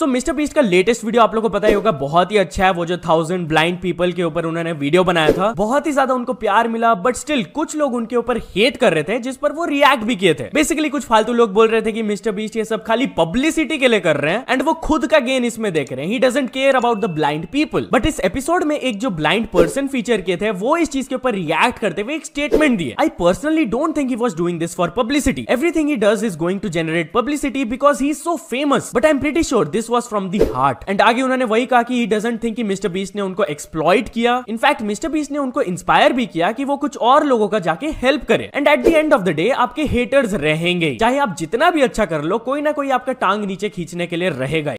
तो Mister Beast का latest video आप लोगों को पता ही होगा बहुत ही अच्छा है वो जो थाउजेंड ब्लाइंड पीपल के ऊपर उन्होंने वीडियो बनाया था बहुत ही ज्यादा उनको प्यार मिला बट स्टिल कुछ लोग उनके ऊपर हेट कर रहे थे जिस पर वो रिएक्ट भी किए थे बेसिकली कुछ फालतू लोग बोल रहे थे कि मिस्टर बीस्ट ये सब खाली पब्लिसिटी के लिए कर रहे हैं एंड वो खुद का गेन इसमें देख रहे हैं he doesn't care about the blind people but इस एपिसोड में एक जो ब्लाइंड पर्सन फीचर किए थे वो इस चीज के ऊपर रिएक्ट करते हुए एक स्टेटमेंट दिए I personally don't think he was doing this for publicity everything he does is going to generate publicity because he is so famous but I am pretty sure this was from the heart and आगे उन्होंने वही कहा कि he doesn't think कि Mister Beast ने उनको exploit किया in fact mister Beast ने उनको इंस्पायर भी किया कि वो कुछ और लोगों का जाके हेल्प करे and at the end of the day आपके हेटर्स रहेंगे चाहे आप जितना भी अच्छा कर लो कोई ना कोई आपका टांग नीचे खींचने के लिए रहेगा